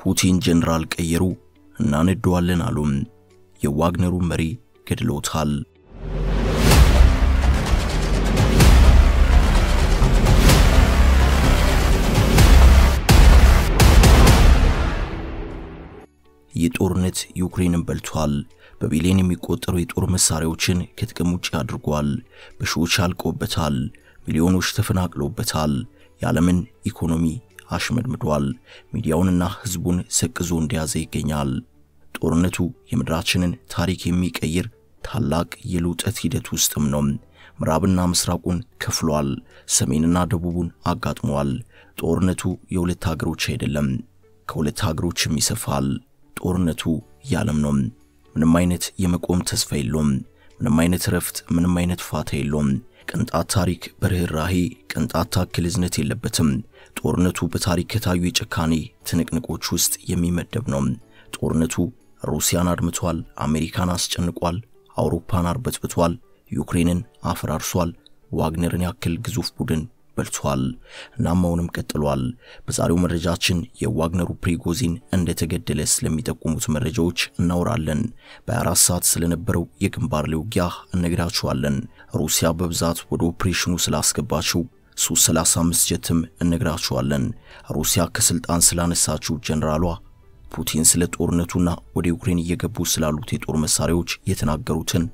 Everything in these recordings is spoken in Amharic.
ፑቲን ጀነራል ቀየሩ፣ እናነደዋለን አሉም። የዋግነሩ መሪ ገድሎታል። ይህ ጦርነት ዩክሬንን በልቷል። በቢሊዮን የሚቆጠሩ የጦር መሳሪያዎችን ከጥቅም ውጭ አድርጓል። በሺዎች አልቆበታል። ሚሊዮኖች ተፈናቅለውበታል። የዓለምን ኢኮኖሚ አሽመድምዷል። ሚዲያውንና ህዝቡን ሰቅዞ እንደያዘ ይገኛል። ጦርነቱ የምድራችንን ታሪክ የሚቀይር ታላቅ የልውጠት ሂደት ውስጥም ነው። ምዕራብና ምስራቁን ከፍሏል። ሰሜንና ደቡቡን አጋጥሟል። ጦርነቱ የሁለት ሀገሮች አይደለም፣ ከሁለት ሀገሮችም ይሰፋል። ጦርነቱ ያለም ነው። ምንም አይነት የመቆም ተስፋ የለውም። ምንም አይነት ረፍት፣ ምንም አይነት ፋታ የለውም። ቅንጣት ታሪክ በርህራሄ ቅንጣት ታክል እዝነት የለበትም። ጦርነቱ በታሪክ ከታዩ የጭካኔ ትንቅንቆች ውስጥ የሚመደብ ነው። ጦርነቱ ሩሲያን አድምቷል፣ አሜሪካን አስጨንቋል፣ አውሮፓን አርበትብቷል፣ ዩክሬንን አፈራርሷል፣ ዋግነርን ያክል ግዙፍ ቡድን በልቷል። እናም አሁንም ቀጥሏል። በዛሬው መረጃችን የዋግነሩ ፕሪጎዚን እንደተገደለ ስለሚጠቁሙት መረጃዎች እናወራለን። በአራት ሰዓት ስለነበረው የግንባር ላይ ውጊያ እነግራችኋለን። ሩሲያ በብዛት ወደ ኦፕሬሽኑ ስላስገባቸው ሱ-35 ጀትም እንግራችኋለን። ሩሲያ ከስልጣን ስላነሳችው ጀነራሏ ፑቲን ስለ ጦርነቱና ወደ ዩክሬን እየገቡ ስላሉት የጦር መሳሪያዎች የተናገሩትን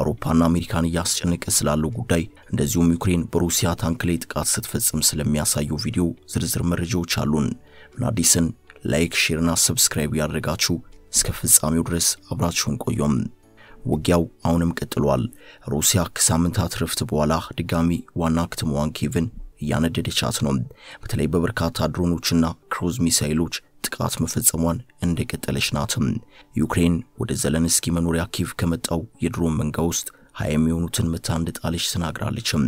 አውሮፓና አሜሪካን እያስጨነቀ ስላለው ጉዳይ እንደዚሁም ዩክሬን በሩሲያ ታንክ ላይ ጥቃት ስትፈጽም ስለሚያሳየው ቪዲዮ ዝርዝር መረጃዎች አሉን። ምን አዲስን ላይክ፣ ሼርና ሰብስክራይብ ያደረጋችሁ እስከ ፍጻሜው ድረስ አብራችሁን ቆዩም። ውጊያው አሁንም ቀጥሏል። ሩሲያ ከሳምንታት ረፍት በኋላ ድጋሚ ዋና ከተማዋን ኪቭን እያነደደቻት ነው። በተለይ በበርካታ ድሮኖችና ክሩዝ ሚሳይሎች ጥቃት መፈጸሟን እንደቀጠለች ናትም። ዩክሬን ወደ ዘለንስኪ መኖሪያ ኪቭ ከመጣው የድሮን መንጋ ውስጥ ሀያ የሚሆኑትን መታ እንደጣለች ተናግራለችም።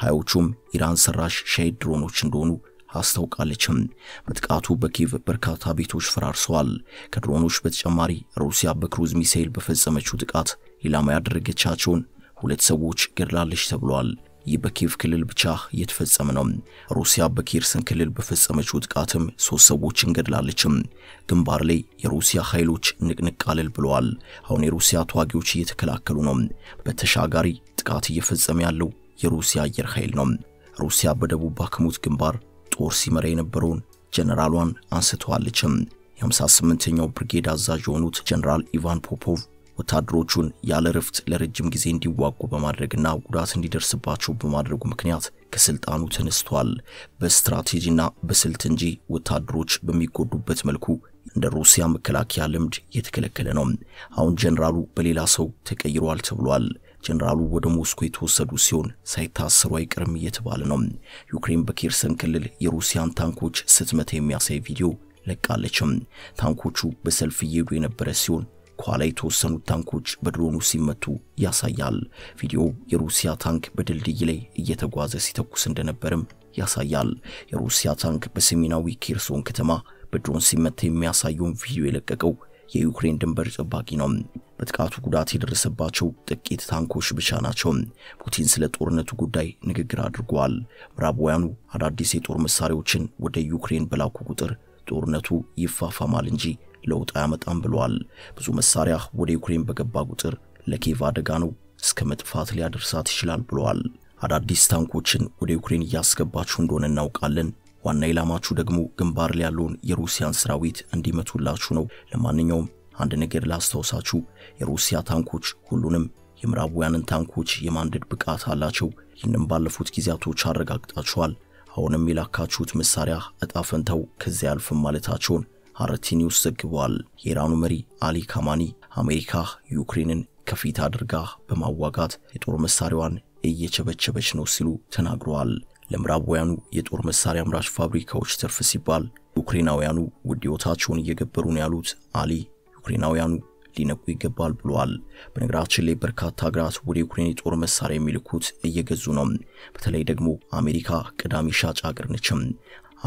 ሀያዎቹም ኢራን ሰራሽ ሻሂድ ድሮኖች እንደሆኑ አስታውቃለችም። በጥቃቱ በኪቭ በርካታ ቤቶች ፈራርሰዋል። ከድሮኖች በተጨማሪ ሩሲያ በክሩዝ ሚሳኤል በፈጸመችው ጥቃት ኢላማ ያደረገቻቸውን ሁለት ሰዎች ገድላለች ተብሏል። ይህ በኪየቭ ክልል ብቻ እየተፈጸመ ነው። ሩሲያ በኬርሰን ክልል በፈጸመችው ጥቃትም ሶስት ሰዎችን ገድላለችም። ግንባር ላይ የሩሲያ ኃይሎች ንቅንቅ አልል ብለዋል። አሁን የሩሲያ ተዋጊዎች እየተከላከሉ ነው። በተሻጋሪ ጥቃት እየፈጸመ ያለው የሩሲያ አየር ኃይል ነው። ሩሲያ በደቡብ ባክሙት ግንባር ጦር ሲመራ የነበረውን ጀነራሏን አንስተዋለችም። የ58ኛው ብርጌድ አዛዥ የሆኑት ጀነራል ኢቫን ፖፖቭ ወታደሮቹን ያለ ረፍት ለረጅም ጊዜ እንዲዋጉ በማድረግና ጉዳት እንዲደርስባቸው በማድረጉ ምክንያት ከስልጣኑ ተነስቷል። በስትራቴጂና በስልት እንጂ ወታደሮች በሚጎዱበት መልኩ እንደ ሩሲያ መከላከያ ልምድ የተከለከለ ነው። አሁን ጀነራሉ በሌላ ሰው ተቀይሯል ተብሏል። ጀኔራሉ ወደ ሞስኮ የተወሰዱ ሲሆን ሳይታሰሩ አይቀርም እየተባለ ነው። ዩክሬን በኬርሰን ክልል የሩሲያን ታንኮች ስትመታ የሚያሳይ ቪዲዮ ለቃለችም። ታንኮቹ በሰልፍ እየሄዱ የነበረ ሲሆን ከኋላ የተወሰኑት ታንኮች በድሮኑ ሲመቱ ያሳያል። ቪዲዮው የሩሲያ ታንክ በድልድይ ላይ እየተጓዘ ሲተኩስ እንደነበርም ያሳያል። የሩሲያ ታንክ በሰሜናዊ ኬርሶን ከተማ በድሮን ሲመታ የሚያሳየውን ቪዲዮ የለቀቀው የዩክሬን ድንበር ጠባቂ ነው። በጥቃቱ ጉዳት የደረሰባቸው ጥቂት ታንኮች ብቻ ናቸው። ፑቲን ስለ ጦርነቱ ጉዳይ ንግግር አድርጓል። ምዕራባውያኑ አዳዲስ የጦር መሳሪያዎችን ወደ ዩክሬን በላኩ ቁጥር ጦርነቱ ይፋፋማል እንጂ ለውጥ አያመጣም ብለዋል። ብዙ መሳሪያ ወደ ዩክሬን በገባ ቁጥር ለኬቭ አደጋ ነው፣ እስከ መጥፋት ሊያደርሳት ይችላል ብለዋል። አዳዲስ ታንኮችን ወደ ዩክሬን እያስገባችሁ እንደሆነ እናውቃለን ዋና ኢላማችሁ ደግሞ ግንባር ላይ ያለውን የሩሲያን ሰራዊት እንዲመቱላችሁ ነው። ለማንኛውም አንድ ነገር ላስታውሳችሁ፣ የሩሲያ ታንኮች ሁሉንም የምዕራባውያንን ታንኮች የማንደድ ብቃት አላቸው። ይህንም ባለፉት ጊዜያቶች አረጋግጣችኋል። አሁንም የላካችሁት መሳሪያ እጣ ፈንታው ከዚያ ያልፍም ማለታቸውን አርቲ ኒውስ ዘግበዋል። የኢራኑ መሪ አሊ ካማኒ አሜሪካ ዩክሬንን ከፊት አድርጋ በማዋጋት የጦር መሳሪያዋን እየቸበቸበች ነው ሲሉ ተናግረዋል። ለምዕራባውያኑ የጦር መሳሪያ አምራች ፋብሪካዎች ትርፍ ሲባል ዩክሬናውያኑ ውድ ሕይወታቸውን እየገበሩ ነው ያሉት አሊ ዩክሬናውያኑ ሊነቁ ይገባል ብለዋል። በነገራችን ላይ በርካታ ሀገራት ወደ ዩክሬን የጦር መሳሪያ የሚልኩት እየገዙ ነው። በተለይ ደግሞ አሜሪካ ቀዳሚ ሻጭ አገር ነችም።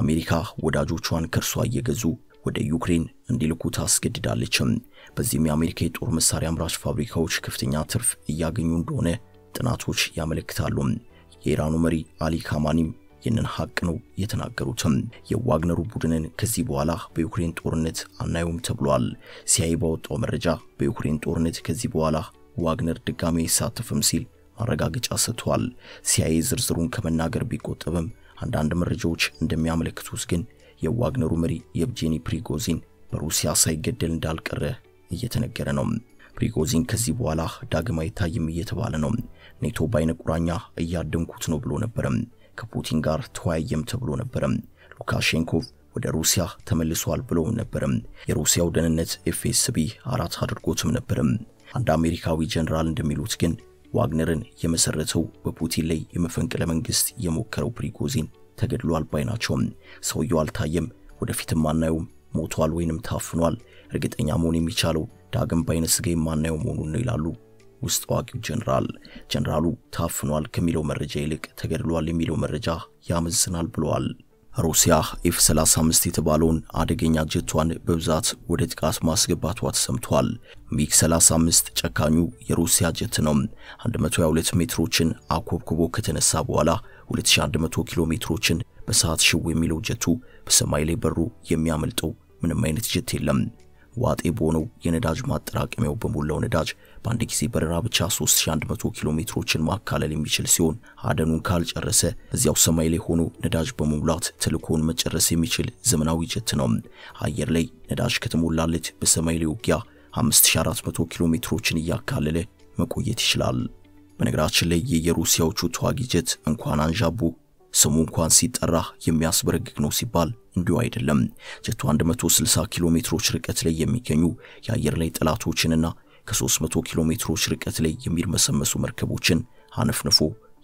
አሜሪካ ወዳጆቿን ከእርሷ እየገዙ ወደ ዩክሬን እንዲልኩ ታስገድዳለችም። በዚህም የአሜሪካ የጦር መሳሪያ አምራች ፋብሪካዎች ከፍተኛ ትርፍ እያገኙ እንደሆነ ጥናቶች ያመለክታሉ። የኢራኑ መሪ አሊ ካማኒም ይህንን ሀቅ ነው የተናገሩትም። የዋግነሩ ቡድንን ከዚህ በኋላ በዩክሬን ጦርነት አናየውም ተብሏል። ሲአይኤ ባወጣው መረጃ በዩክሬን ጦርነት ከዚህ በኋላ ዋግነር ድጋሚ አይሳተፍም ሲል ማረጋገጫ ሰጥቷል። ሲአይኤ ዝርዝሩን ከመናገር ቢቆጠብም አንዳንድ መረጃዎች እንደሚያመለክቱት ግን የዋግነሩ መሪ የብጄኒ ፕሪጎዚን በሩሲያ ሳይገደል እንዳልቀረ እየተነገረ ነው። ፕሪጎዚን ከዚህ በኋላ ዳግም አይታይም እየተባለ ነው። ኔቶ ባይነ ቁራኛ እያደንኩት ነው ብሎ ነበረም። ከፑቲን ጋር ተወያየም ተብሎ ነበረም። ሉካሼንኮቭ ወደ ሩሲያ ተመልሷል ብሎ ነበረም። የሩሲያው ደህንነት ኤፍኤስቢ አራት አድርጎትም ነበረም። አንድ አሜሪካዊ ጀነራል እንደሚሉት ግን ዋግነርን የመሰረተው በፑቲን ላይ የመፈንቅለ መንግስት የሞከረው ፕሪጎዚን ተገድሏል ባይ ናቸውም። ሰውየው አልታየም፣ ወደፊትም አናየውም ሞቷል ወይንም ታፍኗል እርግጠኛ መሆን የሚቻለው ዳግም በአይነ ስጋ የማናየው መሆኑን ነው ይላሉ ውስጥ አዋቂው ጀነራል። ጀነራሉ ታፍኗል ከሚለው መረጃ ይልቅ ተገድሏል የሚለው መረጃ ያመዝናል ብለዋል። ሩሲያ ኤፍ 35 የተባለውን አደገኛ ጀቷን በብዛት ወደ ጥቃት ማስገባቷ ተሰምቷል። ሚግ 35 ጨካኙ የሩሲያ ጀት ነው። 122 ሜትሮችን አኮብኩቦ ከተነሳ በኋላ 2100 ኪሎ ሜትሮችን በሰዓት ሽው የሚለው ጀቱ በሰማይ ላይ በሩ የሚያመልጠው ምንም አይነት ጀት የለም። ዋጤ በሆነው የነዳጅ ማጠራቀሚያው በሞላው ነዳጅ በአንድ ጊዜ በረራ ብቻ 3100 ኪሎ ሜትሮችን ማካለል የሚችል ሲሆን አደኑን ካልጨረሰ እዚያው ሰማይ ላይ ሆኖ ነዳጅ በመሙላት ተልእኮውን መጨረስ የሚችል ዘመናዊ ጀት ነው። አየር ላይ ነዳጅ ከተሞላለት በሰማይ ላይ ውጊያ 5400 ኪሎ ሜትሮችን እያካለለ መቆየት ይችላል። በነገራችን ላይ የየሩሲያዎቹ ተዋጊ ጀት እንኳን አንዣቦ ስሙ እንኳን ሲጠራ የሚያስበረግግ ነው ሲባል እንዲሁ አይደለም። ጀቱ 160 ኪሎ ሜትሮች ርቀት ላይ የሚገኙ የአየር ላይ ጠላቶችንና ከ300 ኪሎ ሜትሮች ርቀት ላይ የሚርመሰመሱ መርከቦችን አነፍንፎ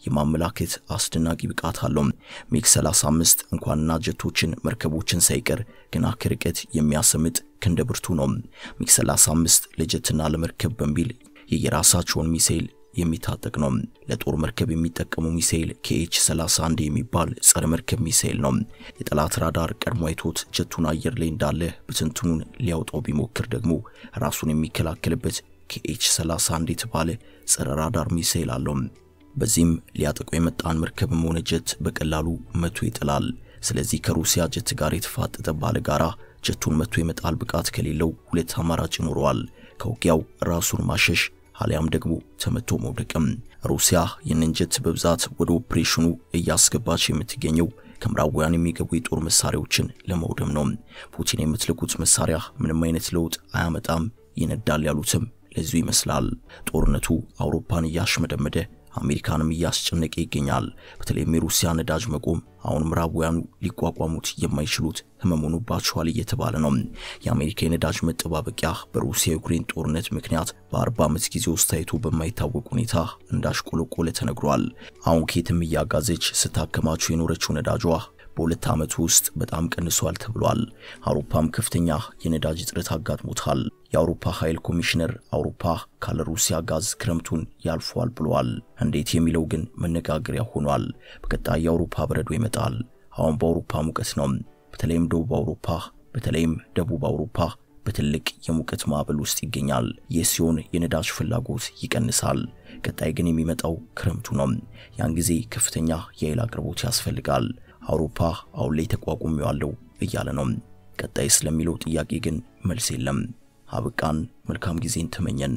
የማመላከት አስደናቂ ብቃት አለው። ሚግ 35 እንኳንና ጀቶችን መርከቦችን ሳይቀር ግና ከርቀት የሚያሰምጥ ከንደብርቱ ነው። ሚግ 35 ለጀትና ለመርከብ በሚል የየራሳቸውን ሚሳኤል የሚታጠቅ ነው። ለጦር መርከብ የሚጠቀመው ሚሳኤል ኬኤች 31 የሚባል ጸረ መርከብ ሚሳኤል ነው። የጠላት ራዳር ቀድሞ አይቶት ጀቱን አየር ላይ እንዳለ ብትንትኑን ሊያውጣው ቢሞክር ደግሞ ራሱን የሚከላከልበት ኬኤች 31 የተባለ ጸረ ራዳር ሚሳኤል አለው። በዚህም ሊያጠቀው የመጣን መርከብም ሆነ ጀት በቀላሉ መቶ ይጥላል። ስለዚህ ከሩሲያ ጀት ጋር የተፋጠጠ ባለ ጋራ ጀቱን መቶ የመጣል ብቃት ከሌለው ሁለት አማራጭ ይኖረዋል። ከውጊያው ራሱን ማሸሽ አሊያም ደግሞ ተመቶ መውደቅም። ሩሲያ ይህንን ጀት በብዛት ወደ ኦፕሬሽኑ እያስገባች የምትገኘው ከምዕራባውያን የሚገቡ የጦር መሳሪያዎችን ለመውደም ነው። ፑቲን የምትልኩት መሳሪያ ምንም አይነት ለውጥ አያመጣም፣ ይነዳል ያሉትም ለዚሁ ይመስላል። ጦርነቱ አውሮፓን እያሽመደመደ አሜሪካንም እያስጨነቀ ይገኛል። በተለይም የሩሲያ ነዳጅ መቆም አሁን ምዕራባውያኑ ሊቋቋሙት የማይችሉት ህመሙኑ እየተባለ ነው። የአሜሪካ የነዳጅ መጠባበቂያ በሩሲያ ዩክሬን ጦርነት ምክንያት በ40 ዓመት ጊዜ ውስጥ ታይቶ በማይታወቅ ሁኔታ እንዳሽቆለቆለ ተነግሯል። አሁን ኬትም እያጋዘች ስታከማቸው የኖረችው ነዳጇ በሁለት ዓመት ውስጥ በጣም ቀንሷል ተብሏል። አውሮፓም ከፍተኛ የነዳጅ እጥረት አጋጥሞታል። የአውሮፓ ኃይል ኮሚሽነር አውሮፓ ካለ ሩሲያ ጋዝ ክረምቱን ያልፏል ብሏል። እንዴት የሚለው ግን መነጋገሪያ ሆኗል። በቀጣይ የአውሮፓ በረዶ ይመጣል። አሁን በአውሮፓ ሙቀት ነው። በተለይም ደቡብ አውሮፓ በተለይም ደቡብ አውሮፓ በትልቅ የሙቀት ማዕበል ውስጥ ይገኛል። ይህ ሲሆን የነዳጅ ፍላጎት ይቀንሳል። ቀጣይ ግን የሚመጣው ክረምቱ ነው። ያን ጊዜ ከፍተኛ የኃይል አቅርቦት ያስፈልጋል። አውሮፓ አሁን ላይ ተቋቁሜዋለሁ እያለ ነው። ቀጣይ ስለሚለው ጥያቄ ግን መልስ የለም። አብቃን መልካም ጊዜን ተመኘን።